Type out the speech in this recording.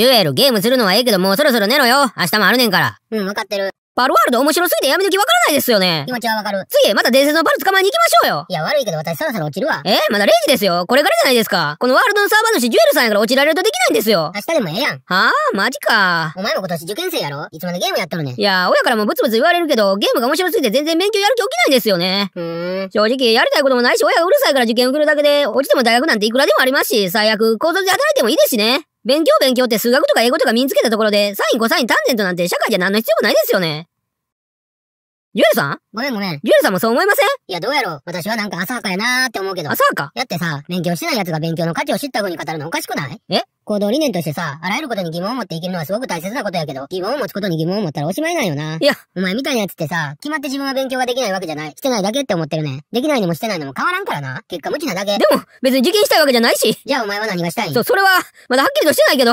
デュエルゲームするのはええけどもうそろそろ寝ろよ明日もあるねんから。うん、わかってる。パルワールド面白すぎてやめときわからないですよね。気持ちはわかる。次また伝説のパル捕まえに行きましょうよ。いや、悪いけど私そろそろ落ちるわ。えまだ0時ですよ。これからじゃないですか。このワールドのサーバー主ジュエルさんやから落ちられるとできないんですよ。明日でもええやん。はあ、マジか。お前も今年受験生やろいつまでゲームやっとるねん。いや、親からもブツブツ言われるけど、ゲームが面白すぎて全然勉強やる気起きないんですよね。うーん。正直、やりたいこともないし、親がうるさいから受験受けるだけで、落ちても大学なんていくらでもありますし、最悪、高卒で働いてもいいですしね。勉強勉強って数学とか英語とか身につけたところで、サインコサインタンジェントなんて社会じゃ何の必要もないですよね。ゆうさんごめんごめん。ゆうさんもそう思いませんいや、どうやろう。私はなんか浅はかやなーって思うけど。浅はかやってさ、勉強してない奴が勉強の価値を知った風に語るのおかしくないえ行動理念としてさ、あらゆることに疑問を持っていけるのはすごく大切なことやけど、疑問を持つことに疑問を持ったらおしまいなんよな。いや、お前みたいなやつってさ、決まって自分は勉強ができないわけじゃない。してないだけって思ってるね。できないのもしてないのも変わらんからな。結果無知なだけ。でも、別に受験したいわけじゃないし。じゃあお前は何がしたいそ、それは、まだはっきりとしてないけど、